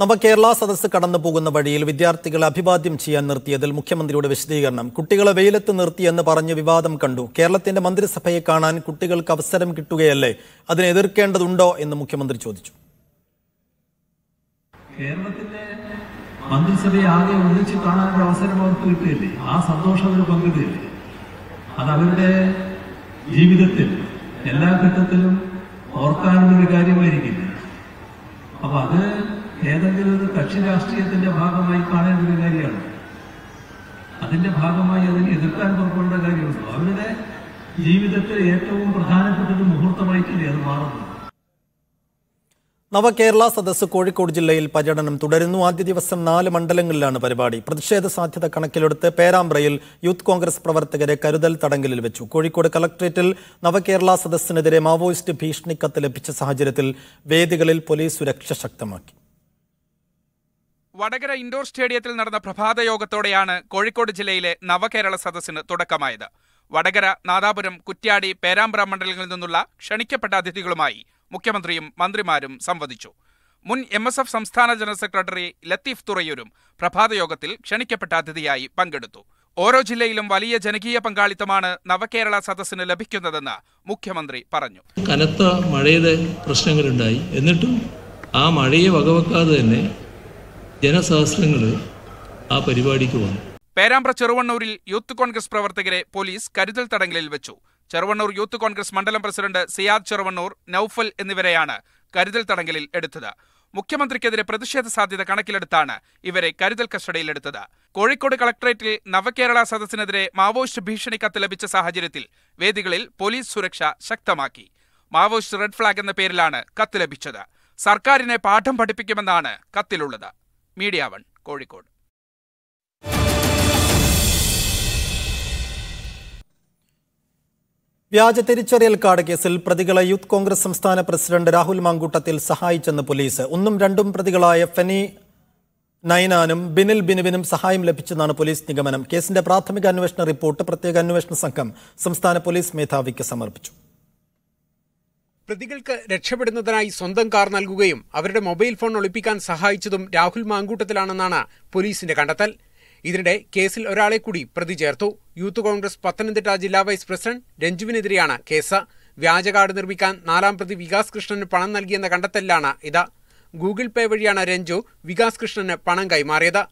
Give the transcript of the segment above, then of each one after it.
നമ്മ കേരള സദസ്സ് കടന്നു പോകുന്ന വഴിയിൽ വിദ്യാർത്ഥികളെ അഭിവാദ്യം ചെയ്യാൻ നിർത്തിയതിൽ മുഖ്യമന്ത്രിയുടെ വിശദീകരണം കുട്ടികളെ വെയിലത്ത് നിർത്തിയെന്ന് പറഞ്ഞ് വിവാദം കണ്ടു കേരളത്തിന്റെ മന്ത്രിസഭയെ കാണാൻ കുട്ടികൾക്ക് അവസരം കിട്ടുകയല്ലേ അതിനെ എതിർക്കേണ്ടതുണ്ടോ എന്ന് മുഖ്യമന്ത്രി ചോദിച്ചു കേരളത്തിന്റെ മന്ത്രിസഭയെ ആകെ ഒന്നിച്ച് കാണാനുള്ള അവസരം അവർക്ക് കിട്ടുകയില്ലേ ആ സന്തോഷം അവർ പങ്കിടുകയില്ലേ അത് അവരുടെ ജീവിതത്തിൽ എല്ലാ ഘട്ടത്തിലും ഓർക്കാനുള്ളൊരു ഒരു കാര്യമായിരിക്കില്ല കക്ഷി രാഷ്ട്രീയത്തിന്റെ ഭാഗമായി കാണേണ്ട ഒരു കാര്യമാണ് അതിന്റെ ഭാഗമായി അതിനെ എതിർക്കാൻ പുറപ്പെടേണ്ട കാര്യമുണ്ടോ അവരുടെ ജീവിതത്തിൽ ഏറ്റവും പ്രധാനപ്പെട്ട മുഹൂർത്തമായിട്ടില്ലേ അത് മാറുന്നു നവകേരള സദസ്സ് കോഴിക്കോട് ജില്ലയിൽ പര്യടനം തുടരുന്നു ആദ്യ ദിവസം നാല് മണ്ഡലങ്ങളിലാണ് പരിപാടി പ്രതിഷേധ സാധ്യത കണക്കിലെടുത്ത് പേരാമ്പ്രയിൽ യൂത്ത് കോൺഗ്രസ് പ്രവർത്തകരെ കരുതൽ തടങ്കലിൽ വെച്ചു കോഴിക്കോട് കളക്ടറേറ്റിൽ നവകേരള സദസ്സിനെതിരെ മാവോയിസ്റ്റ് ഭീഷണിക്കത്ത് ലഭിച്ച സാഹചര്യത്തിൽ വേദികളിൽ പോലീസ് സുരക്ഷ ശക്തമാക്കി വടകര ഇൻഡോർ സ്റ്റേഡിയത്തിൽ നടന്ന പ്രഭാത യോഗത്തോടെയാണ് കോഴിക്കോട് ജില്ലയിലെ നവകേരള സദസ്സിന് തുടക്കമായത് വടകര നാദാപുരം കുറ്റ്യാടി പേരാമ്പ്ര മണ്ഡലങ്ങളിൽ നിന്നുള്ള ക്ഷണിക്കപ്പെട്ട അതിഥികളുമായി മുഖ്യമന്ത്രിയും മന്ത്രിമാരും സംവദിച്ചു മുൻ എം എസ് എഫ് സംസ്ഥാന ജനറൽ സെക്രട്ടറി ലത്തീഫ് തുറയൂരും പ്രഭാതയോഗത്തിൽ ക്ഷണിക്കപ്പെട്ട അതിഥിയായി പങ്കെടുത്തു ഓരോ ജില്ലയിലും വലിയ ജനകീയ പങ്കാളിത്തമാണ് നവകേരള സദസ്സിന് ലഭിക്കുന്നതെന്ന് മുഖ്യമന്ത്രി പറഞ്ഞു കനത്ത മഴയുടെ പ്രശ്നങ്ങളുണ്ടായി എന്നിട്ടും ആ മഴയെ വകവെക്കാതെ തന്നെ ജനസഹസ്രങ്ങൾ ആ പരിപാടിക്ക് വന്നു പേരാമ്പ്ര ചെറുവണ്ണൂരിൽ യൂത്ത് കോൺഗ്രസ് പ്രവർത്തകരെ പോലീസ് കരുതൽ തടങ്കലിൽ വെച്ചു ചെറുവണ്ണൂർ യൂത്ത് കോൺഗ്രസ് മണ്ഡലം പ്രസിഡന്റ് സിയാദ് ചെറുവണ്ണൂർ നൌഫൽ എന്നിവരെയാണ് കരുതൽ തടങ്കലിൽ എടുത്തത് മുഖ്യമന്ത്രിക്കെതിരെ പ്രതിഷേധ സാധ്യത കണക്കിലെടുത്താണ് ഇവരെ കരുതൽ കസ്റ്റഡിയിലെടുത്തത് കോഴിക്കോട് കളക്ടറേറ്റിൽ നവകേരള സദസ്സിനെതിരെ മാവോയിസ്റ്റ് ഭീഷണി കത്ത് ലഭിച്ച സാഹചര്യത്തിൽ വേദികളിൽ പോലീസ് സുരക്ഷ ശക്തമാക്കി മാവോയിസ്റ്റ് റെഡ് ഫ്ളാഗ് എന്ന പേരിലാണ് കത്ത് ലഭിച്ചത് സർക്കാരിനെ പാഠം പഠിപ്പിക്കുമെന്നാണ് കത്തിലുള്ളത് മീഡിയ വൺ കോഴിക്കോട് വ്യാജ തിരിച്ചറിയൽ കാർഡ് കേസിൽ പ്രതികളെ യൂത്ത് കോൺഗ്രസ് സംസ്ഥാന പ്രസിഡന്റ് രാഹുൽ മാങ്കൂട്ടത്തിൽ സഹായിച്ചെന്ന് പോലീസ് ഒന്നും രണ്ടും പ്രതികളായ ഫെനി നൈനാനും ബിനിൽ ബിനുവിനും സഹായം ലഭിച്ചെന്നാണ് പോലീസ് നിഗമനം കേസിന്റെ പ്രാഥമിക അന്വേഷണ റിപ്പോർട്ട് പ്രത്യേക അന്വേഷണ സംഘം സംസ്ഥാന പോലീസ് മേധാവിക്ക് സമർപ്പിച്ചു പ്രതികൾക്ക് രക്ഷപ്പെടുന്നതിനായി സ്വന്തം കാർ നൽകുകയും അവരുടെ മൊബൈൽ ഫോൺ ഒളിപ്പിക്കാൻ സഹായിച്ചതും രാഹുൽ മാങ്കൂട്ടത്തിലാണെന്നാണ് പോലീസിന്റെ കണ്ടെത്തൽ ഇതിനിടെ കേസിൽ ഒരാളെ കൂടി പ്രതി ചേർത്തു യൂത്ത് കോൺഗ്രസ് പത്തനംതിട്ട ജില്ലാ വൈസ് പ്രസിഡന്റ് രഞ്ജുവിനെതിരെയാണ് കേസ് വ്യാജകാർഡ് നിർമ്മിക്കാൻ നാലാം പ്രതി വികാസ് കൃഷ്ണന് പണം നൽകിയെന്ന കണ്ടെത്തലിലാണ് ഇത് ഗൂഗിൾ പേ വഴിയാണ് രഞ്ജു വികാസ് കൃഷ്ണന് പണം കൈമാറിയത്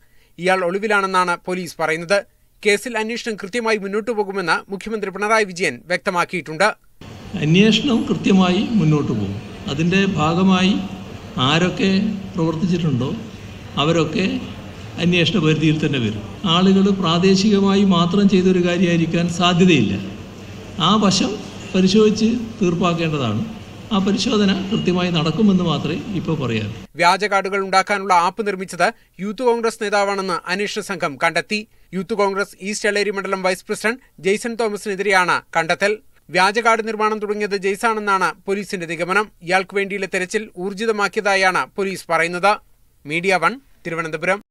ഇയാൾ ഒളിവിലാണെന്നാണ് പോലീസ് പറയുന്നത് കേസിൽ അന്വേഷണം കൃത്യമായി മുന്നോട്ടു പോകുമെന്ന് മുഖ്യമന്ത്രി പിണറായി വിജയൻ വ്യക്തമാക്കിയിട്ടുണ്ട് അന്വേഷണവും കൃത്യമായി മുന്നോട്ട് പോകും അതിൻ്റെ ഭാഗമായി ആരൊക്കെ പ്രവർത്തിച്ചിട്ടുണ്ടോ അവരൊക്കെ അന്വേഷണ പരിധിയിൽ തന്നെ വരും ആളുകൾ പ്രാദേശികമായി മാത്രം ചെയ്തൊരു കാര്യമായിരിക്കാൻ സാധ്യതയില്ല ആ വശം പരിശോധിച്ച് തീർപ്പാക്കേണ്ടതാണ് ആ പരിശോധന കൃത്യമായി നടക്കുമെന്ന് മാത്രമേ ഇപ്പോൾ പറയാൻ വ്യാജ കാർഡുകൾ ഉണ്ടാക്കാനുള്ള ആപ്പ് നിർമ്മിച്ചത് യൂത്ത് കോൺഗ്രസ് നേതാവാണെന്ന് അന്വേഷണ സംഘം കണ്ടെത്തി യൂത്ത് കോൺഗ്രസ് ഈസ്റ്റ് എളേരി മണ്ഡലം വൈസ് പ്രസിഡന്റ് ജെയ്സൺ തോമസിനെതിരെയാണ് കണ്ടെത്തൽ വ്യാജകാർഡ് നിർമ്മാണം തുടങ്ങിയത് ജെയ്സാണെന്നാണ് പോലീസിന്റെ നിഗമനം ഇയാൾക്ക് വേണ്ടിയുള്ള തെരച്ചിൽ ഊർജിതമാക്കിയതായാണ് പോലീസ് പറയുന്നത് മീഡിയ വൺ തിരുവനന്തപുരം